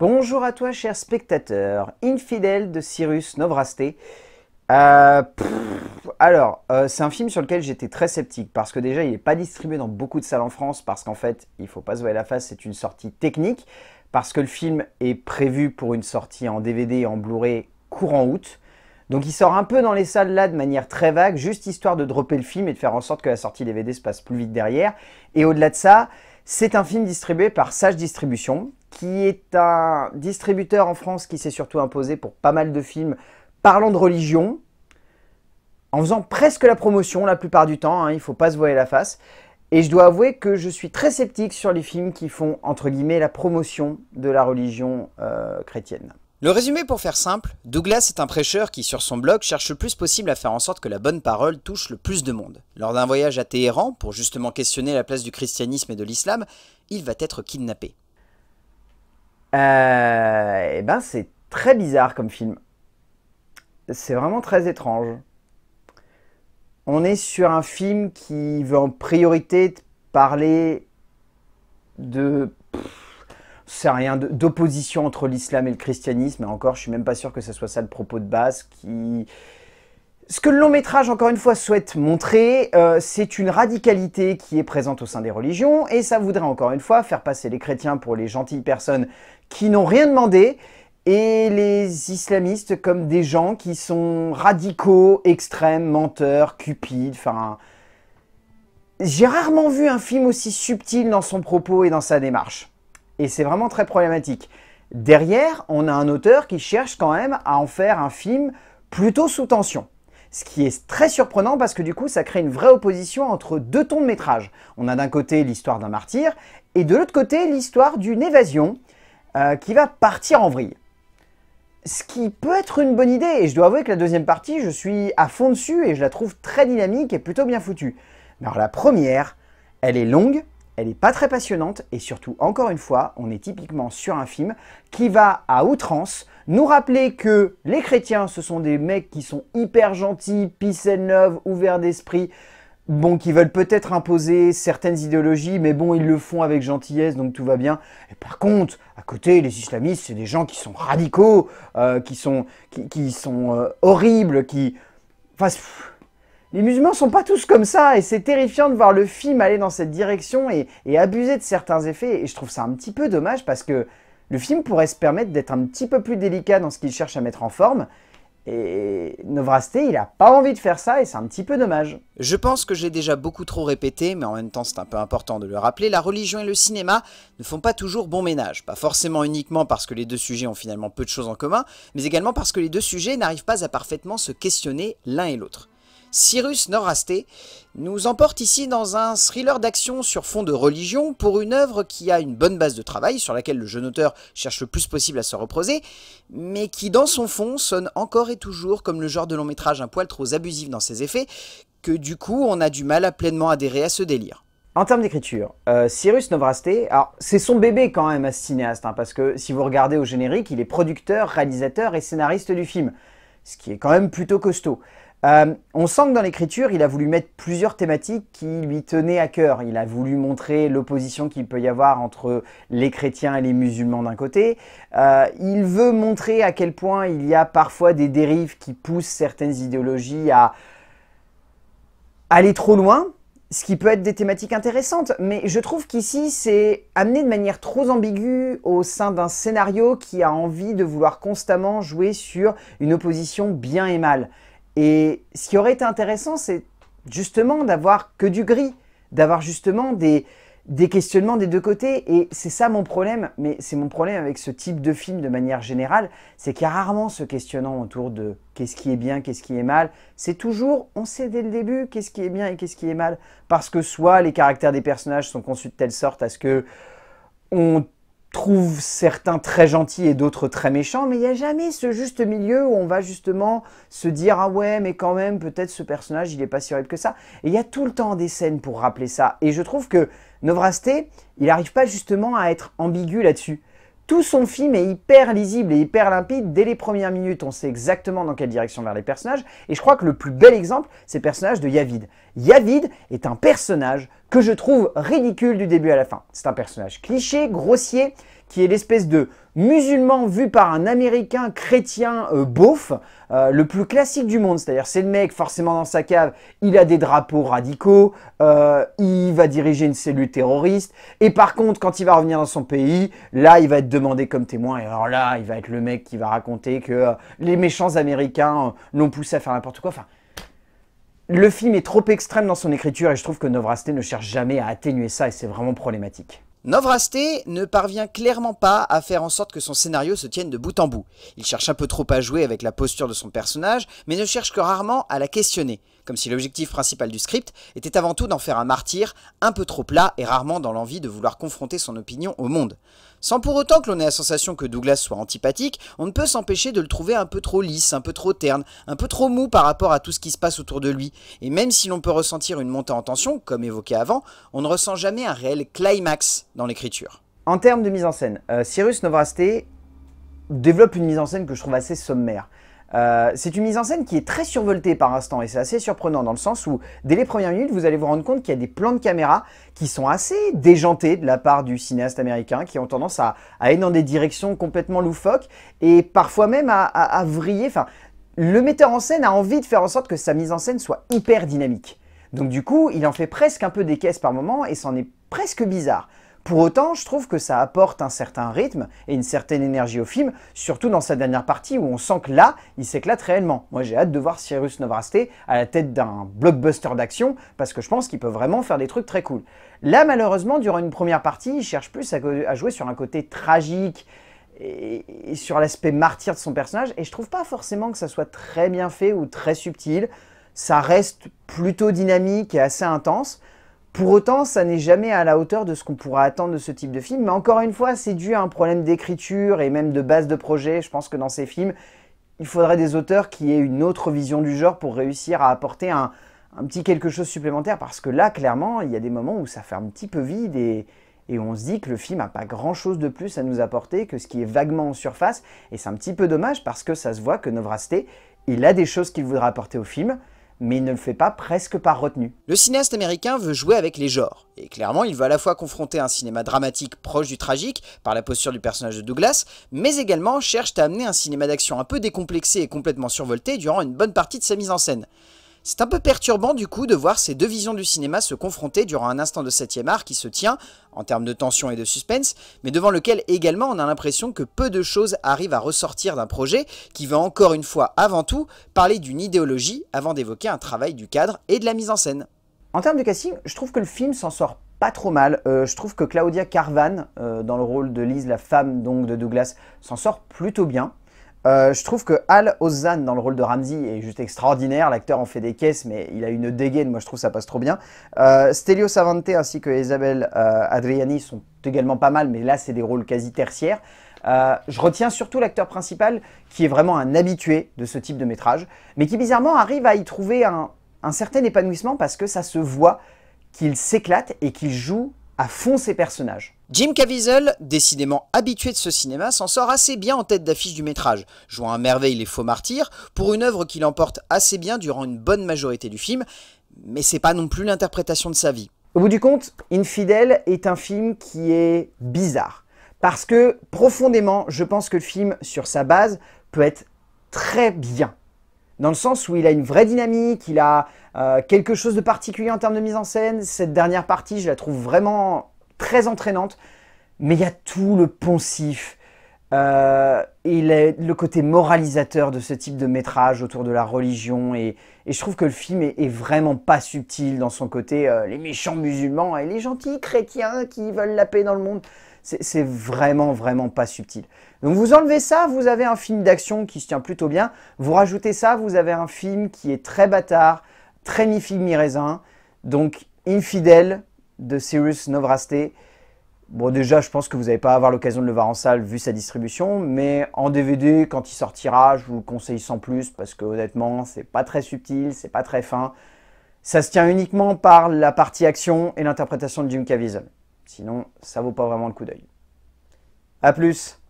Bonjour à toi, cher spectateur, infidèle de Cyrus Novrasté. Euh, alors, euh, c'est un film sur lequel j'étais très sceptique parce que déjà, il n'est pas distribué dans beaucoup de salles en France parce qu'en fait, il faut pas se voir la face, c'est une sortie technique parce que le film est prévu pour une sortie en DVD et en Blu-ray courant août. Donc il sort un peu dans les salles là de manière très vague, juste histoire de dropper le film et de faire en sorte que la sortie DVD se passe plus vite derrière. Et au-delà de ça, c'est un film distribué par Sage Distribution, qui est un distributeur en France qui s'est surtout imposé pour pas mal de films parlant de religion, en faisant presque la promotion la plupart du temps, hein, il ne faut pas se voiler la face. Et je dois avouer que je suis très sceptique sur les films qui font, entre guillemets, la promotion de la religion euh, chrétienne. Le résumé pour faire simple, Douglas est un prêcheur qui sur son blog cherche le plus possible à faire en sorte que la bonne parole touche le plus de monde. Lors d'un voyage à Téhéran, pour justement questionner la place du christianisme et de l'islam, il va être kidnappé. Euh, eh et ben c'est très bizarre comme film. C'est vraiment très étrange. On est sur un film qui veut en priorité parler de c'est rien d'opposition entre l'islam et le christianisme. Et encore, je suis même pas sûr que ce soit ça le propos de base qui ce que le long métrage, encore une fois, souhaite montrer, euh, c'est une radicalité qui est présente au sein des religions, et ça voudrait encore une fois faire passer les chrétiens pour les gentilles personnes qui n'ont rien demandé, et les islamistes comme des gens qui sont radicaux, extrêmes, menteurs, cupides, enfin... J'ai rarement vu un film aussi subtil dans son propos et dans sa démarche. Et c'est vraiment très problématique. Derrière, on a un auteur qui cherche quand même à en faire un film plutôt sous tension. Ce qui est très surprenant parce que du coup, ça crée une vraie opposition entre deux tons de métrage. On a d'un côté l'histoire d'un martyr et de l'autre côté l'histoire d'une évasion euh, qui va partir en vrille. Ce qui peut être une bonne idée, et je dois avouer que la deuxième partie, je suis à fond dessus et je la trouve très dynamique et plutôt bien foutue. Mais alors la première, elle est longue, elle n'est pas très passionnante et surtout, encore une fois, on est typiquement sur un film qui va à outrance nous rappeler que les chrétiens, ce sont des mecs qui sont hyper gentils, peace and ouverts d'esprit, bon, qui veulent peut-être imposer certaines idéologies, mais bon, ils le font avec gentillesse, donc tout va bien. Et par contre, à côté, les islamistes, c'est des gens qui sont radicaux, euh, qui sont, qui, sont euh, horribles, qui... Enfin, les musulmans sont pas tous comme ça, et c'est terrifiant de voir le film aller dans cette direction et, abuser de certains effets, et je trouve ça un petit peu dommage parce que le film pourrait se permettre d'être un petit peu plus délicat dans ce qu'il cherche à mettre en forme. Et Novraste, il n'a pas envie de faire ça et c'est un petit peu dommage. Je pense que j'ai déjà beaucoup trop répété, mais en même temps c'est un peu important de le rappeler, la religion et le cinéma ne font pas toujours bon ménage. Pas forcément uniquement parce que les deux sujets ont finalement peu de choses en commun, mais également parce que les deux sujets n'arrivent pas à parfaitement se questionner l'un et l'autre. Cyrus Novraste nous emporte ici dans un thriller d'action sur fond de religion pour une œuvre qui a une bonne base de travail sur laquelle le jeune auteur cherche le plus possible à se reposer, mais qui dans son fond sonne encore et toujours comme le genre de long métrage un poil trop abusif dans ses effets, que du coup on a du mal à pleinement adhérer à ce délire. En termes d'écriture, euh, Cyrus Novraste, c'est son bébé quand même à ce cinéaste, hein, parce que si vous regardez au générique, il est producteur, réalisateur et scénariste du film, ce qui est quand même plutôt costaud. Euh, on sent que dans l'écriture, il a voulu mettre plusieurs thématiques qui lui tenaient à cœur. Il a voulu montrer l'opposition qu'il peut y avoir entre les chrétiens et les musulmans d'un côté. Euh, il veut montrer à quel point il y a parfois des dérives qui poussent certaines idéologies à aller trop loin, ce qui peut être des thématiques intéressantes, mais je trouve qu'ici, c'est amené de manière trop ambiguë au sein d'un scénario qui a envie de vouloir constamment jouer sur une opposition bien et mal. Et ce qui aurait été intéressant, c'est justement d'avoir que du gris, d'avoir justement des, des questionnements des deux côtés. Et c'est ça mon problème, mais c'est mon problème avec ce type de film de manière générale, c'est qu'il y a rarement ce questionnement autour de qu'est-ce qui est bien, qu'est-ce qui est mal. C'est toujours, on sait dès le début qu'est-ce qui est bien et qu'est-ce qui est mal. Parce que soit les caractères des personnages sont conçus de telle sorte à ce que on trouve certains très gentils et d'autres très méchants, mais il n'y a jamais ce juste milieu où on va justement se dire « Ah ouais, mais quand même, peut-être ce personnage, il n'est pas si horrible que ça ». Et il y a tout le temps des scènes pour rappeler ça. Et je trouve que Novraste, il n'arrive pas justement à être ambigu là-dessus. Tout son film est hyper lisible et hyper limpide. Dès les premières minutes, on sait exactement dans quelle direction vers les personnages. Et je crois que le plus bel exemple, c'est le personnage de Yavid. Yavid est un personnage que je trouve ridicule du début à la fin. C'est un personnage cliché, grossier, qui est l'espèce de musulman vu par un américain chrétien euh, beauf, euh, le plus classique du monde. C'est-à-dire, c'est le mec, forcément dans sa cave, il a des drapeaux radicaux, euh, il va diriger une cellule terroriste, et par contre, quand il va revenir dans son pays, là, il va être demandé comme témoin, et alors là, il va être le mec qui va raconter que les méchants américains l'ont poussé à faire n'importe quoi. Enfin, le film est trop extrême dans son écriture, et je trouve que Novrasté ne cherche jamais à atténuer ça, et c'est vraiment problématique. Novrasté ne parvient clairement pas à faire en sorte que son scénario se tienne de bout en bout. Il cherche un peu trop à jouer avec la posture de son personnage, mais ne cherche que rarement à la questionner, comme si l'objectif principal du script était avant tout d'en faire un martyr, un peu trop plat et rarement dans l'envie de vouloir confronter son opinion au monde. Sans pour autant que l'on ait la sensation que Douglas soit antipathique, on ne peut s'empêcher de le trouver un peu trop lisse, un peu trop terne, un peu trop mou par rapport à tout ce qui se passe autour de lui. Et même si l'on peut ressentir une montée en tension, comme évoqué avant, on ne ressent jamais un réel climax dans l'écriture. En termes de mise en scène, euh, Cyrus Novraste développe une mise en scène que je trouve assez sommaire. Euh, c'est une mise en scène qui est très survoltée par instant et c'est assez surprenant dans le sens où dès les premières minutes vous allez vous rendre compte qu'il y a des plans de caméra qui sont assez déjantés de la part du cinéaste américain qui ont tendance à, à aller dans des directions complètement loufoques et parfois même à, vriller. Enfin, le metteur en scène a envie de faire en sorte que sa mise en scène soit hyper dynamique. Donc du coup, il en fait presque un peu des caisses par moment et c'en est presque bizarre. Pour autant, je trouve que ça apporte un certain rythme et une certaine énergie au film, surtout dans sa dernière partie où on sent que là, il s'éclate réellement. Moi, j'ai hâte de voir Cyrus Novraste à la tête d'un blockbuster d'action parce que je pense qu'il peut vraiment faire des trucs très cool. Là, malheureusement, durant une première partie, il cherche plus à, à jouer sur un côté tragique, et sur l'aspect martyr de son personnage, et je trouve pas forcément que ça soit très bien fait ou très subtil. Ça reste plutôt dynamique et assez intense, pour autant, ça n'est jamais à la hauteur de ce qu'on pourra attendre de ce type de film, mais encore une fois, c'est dû à un problème d'écriture et même de base de projet. Je pense que dans ces films, il faudrait des auteurs qui aient une autre vision du genre pour réussir à apporter un, petit quelque chose supplémentaire, parce que là, clairement, il y a des moments où ça fait un petit peu vide et, on se dit que le film n'a pas grand-chose de plus à nous apporter que ce qui est vaguement en surface, et c'est un petit peu dommage parce que ça se voit que Novrasté, il a des choses qu'il voudrait apporter au film, mais il ne le fait pas presque par retenue. Le cinéaste américain veut jouer avec les genres, et clairement il veut à la fois confronter un cinéma dramatique proche du tragique, par la posture du personnage de Douglas, mais également cherche à amener un cinéma d'action un peu décomplexé et complètement survolté durant une bonne partie de sa mise en scène. C'est un peu perturbant du coup de voir ces deux visions du cinéma se confronter durant un instant de 7ème art qui se tient, en termes de tension et de suspense, mais devant lequel également on a l'impression que peu de choses arrivent à ressortir d'un projet qui va encore une fois avant tout parler d'une idéologie avant d'évoquer un travail du cadre et de la mise en scène. En termes de casting, je trouve que le film s'en sort pas trop mal. Euh, je trouve que Claudia Carvan, euh, dans le rôle de Lise, la femme donc de Douglas, s'en sort plutôt bien. Euh, je trouve que Al Ozan dans le rôle de Ramsey est juste extraordinaire. L'acteur en fait des caisses, mais il a une dégaine. Moi, je trouve ça passe trop bien. Euh, Stelio Savante ainsi que Isabelle euh, Adriani sont également pas mal, mais là, c'est des rôles quasi tertiaires. je retiens surtout l'acteur principal qui est vraiment un habitué de ce type de métrage, mais qui bizarrement arrive à y trouver un certain épanouissement parce que ça se voit qu'il s'éclate et qu'il joue à fond ses personnages. Jim Caviezel, décidément habitué de ce cinéma, s'en sort assez bien en tête d'affiche du métrage, jouant à merveille les faux martyrs, pour une œuvre qui l'emporte assez bien durant une bonne majorité du film, mais c'est pas non plus l'interprétation de sa vie. Au bout du compte, Infidèle est un film qui est bizarre, parce que profondément, je pense que le film, sur sa base, peut être très bien dans le sens où il a une vraie dynamique, il a euh, quelque chose de particulier en termes de mise en scène. Cette dernière partie, je la trouve vraiment très entraînante, mais il y a tout le poncif. Euh, et le côté moralisateur de ce type de métrage autour de la religion. Et, je trouve que le film est, vraiment pas subtil dans son côté euh, les méchants musulmans et les gentils chrétiens qui veulent la paix dans le monde. C'est vraiment, vraiment pas subtil. Donc vous enlevez ça, vous avez un film d'action qui se tient plutôt bien. Vous rajoutez ça, vous avez un film qui est très bâtard, très mi miraisin mi-raisin. Donc Infidèle de Cyrus Novraste. Bon déjà je pense que vous n'allez pas avoir l'occasion de le voir en salle vu sa distribution, mais en DVD quand il sortira je vous le conseille sans plus parce que honnêtement c'est pas très subtil, c'est pas très fin. Ça se tient uniquement par la partie action et l'interprétation de Jim Caviezel. Sinon ça vaut pas vraiment le coup d'œil. A plus